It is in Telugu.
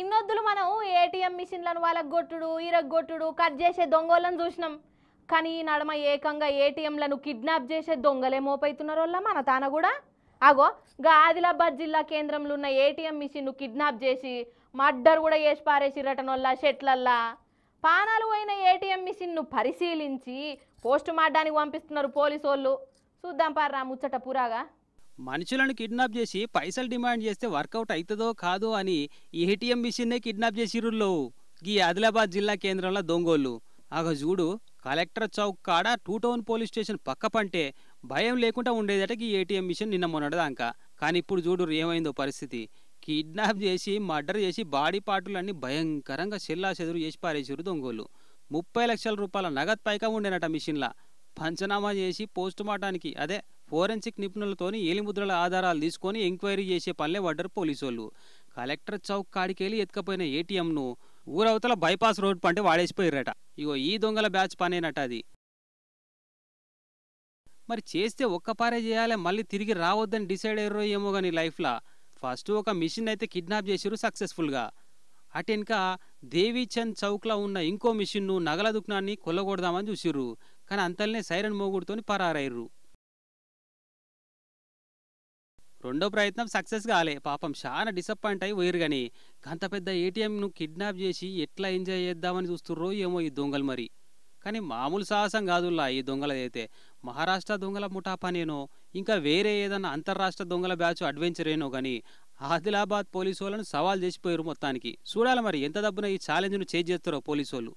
ఇన్నొద్దులు మనం ఏటీఎం మిషన్లను వాళ్ళకు కొట్టుడు ఇరగొట్టుడు కట్ చేసే దొంగలను చూసినాం కానీ ఈ నడమ ఏకంగా ఏటీఎంలను కిడ్నాప్ చేసే దొంగలే వాళ్ళ మన తాన కూడా అగో గా ఆదిలాబాద్ జిల్లా కేంద్రంలో ఉన్న ఏటీఎం మిషన్ను కిడ్నాప్ చేసి మర్డర్ కూడా వేసి చేసి వల్ల షెట్లల్లా పానాలు పోయిన ఏటీఎం మిషన్ను పరిశీలించి పోస్ట్ మార్డానికి పంపిస్తున్నారు పోలీసు వాళ్ళు చూద్దాం పారా ముచ్చట పురాగా మనుషులను కిడ్నాప్ చేసి పైసలు డిమాండ్ చేస్తే వర్కౌట్ అవుతుందో కాదో అని ఏటీఎం మిషన్నే కిడ్నాప్ చేసిరుల్లో గీ ఆదిలాబాద్ జిల్లా కేంద్రంలో దొంగోళ్ళు ఆగ చూడు కలెక్టర్ చౌక్ కాడ టూ టౌన్ పోలీస్ స్టేషన్ పక్క పంటే భయం లేకుండా ఉండేదట ఈ ఏటీఎం మిషన్ నిన్న మొన్నటిదాకా కానీ ఇప్పుడు చూడు ఏమైందో పరిస్థితి కిడ్నాప్ చేసి మర్డర్ చేసి బాడీ పార్టులన్నీ భయంకరంగా చెల్లా చెదురు చేసి పారేసారు దొంగోళ్ళు ముప్పై లక్షల రూపాయల నగదు పైగా ఉండేనట మిషన్లా పంచనామా చేసి పోస్ట్ మార్టానికి అదే ఫోరెన్సిక్ నిపుణులతోని ఏలిముద్రల ఆధారాలు తీసుకొని ఎంక్వైరీ చేసే పనులే పడ్డారు పోలీసు కలెక్టర్ చౌక్ కాడికెళ్ళి ఎత్తుకపోయిన ఏటీఎంను ఊరవతల బైపాస్ రోడ్ పంటే వాడేసిపోయారట ఇగో ఈ దొంగల బ్యాచ్ పనేనట అది మరి చేస్తే ఒక్కపారే చేయాలి మళ్ళీ తిరిగి రావద్దని డిసైడ్ అయ్యారో ఏమో కానీ లైఫ్లో ఫస్ట్ ఒక మిషన్ అయితే కిడ్నాప్ చేసిరు సక్సెస్ఫుల్గా అటెనక దేవీచంద్ చౌక్లో ఉన్న ఇంకో మిషన్ను నగల దుకాణాన్ని కొల్లగొడదామని చూసిర్రు కానీ అంతల్నే సైరన్ మోగుడుతోని పరారయ్యారు రెండో ప్రయత్నం సక్సెస్ కాలే పాపం చాలా డిసప్పాయింట్ అయి పోయిరు కానీ అంత పెద్ద ఏటీఎంను కిడ్నాప్ చేసి ఎట్లా ఎంజాయ్ చేద్దామని చూస్తుర్రో ఏమో ఈ దొంగలు మరి కానీ మామూలు సాహసం కాదుల్లా ఈ అయితే మహారాష్ట్ర దొంగల ముఠాపా నేను ఇంకా వేరే ఏదైనా అంతర్రాష్ట్ర దొంగల బ్యాచ్ అడ్వెంచర్ ఏనో కానీ ఆదిలాబాద్ పోలీసు వాళ్ళను సవాల్ చేసిపోయారు మొత్తానికి చూడాలి మరి ఎంత డబ్బున ఈ ఛాలెంజ్ను చేజ్ చేస్తారో పోలీసు వాళ్ళు